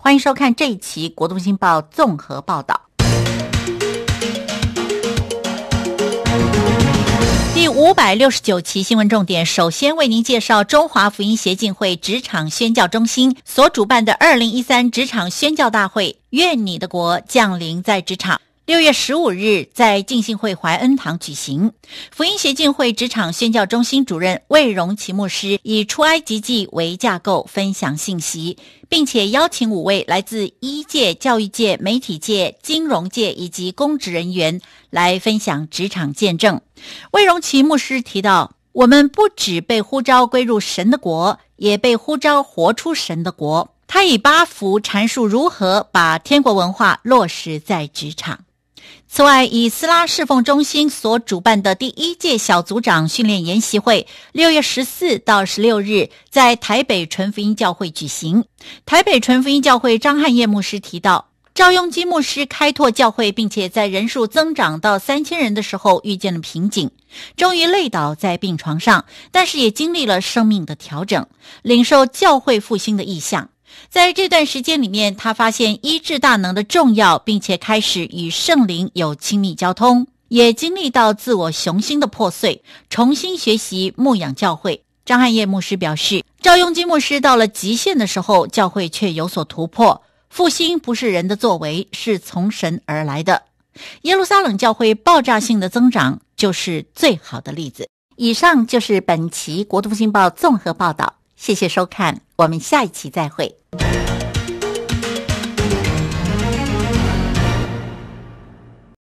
欢迎收看这一期《国东新报》综合报道，第五百六十九期新闻重点，首先为您介绍中华福音协进会职场宣教中心所主办的二零一三职场宣教大会，愿你的国降临在职场。六月十五日，在静信会怀恩堂举行。福音协进会职场宣教中心主任魏荣奇牧师以“出埃及记”为架构分享信息，并且邀请五位来自医界、教育界、媒体界、金融界以及公职人员来分享职场见证。魏荣奇牧师提到，我们不只被呼召归入神的国，也被呼召活出神的国。他以八福阐述如何把天国文化落实在职场。此外，以斯拉侍奉中心所主办的第一届小组长训练研习会，六月十四到十六日在台北纯福音教会举行。台北纯福音教会张汉业牧师提到，赵雍基牧师开拓教会，并且在人数增长到三千人的时候遇见了瓶颈，终于累倒在病床上，但是也经历了生命的调整，领受教会复兴的意向。在这段时间里面，他发现医治大能的重要，并且开始与圣灵有亲密交通，也经历到自我雄心的破碎，重新学习牧养教会。张汉业牧师表示，赵永基牧师到了极限的时候，教会却有所突破，复兴不是人的作为，是从神而来的。耶路撒冷教会爆炸性的增长就是最好的例子。以上就是本期《国图复兴报》综合报道。谢谢收看，我们下一期再会。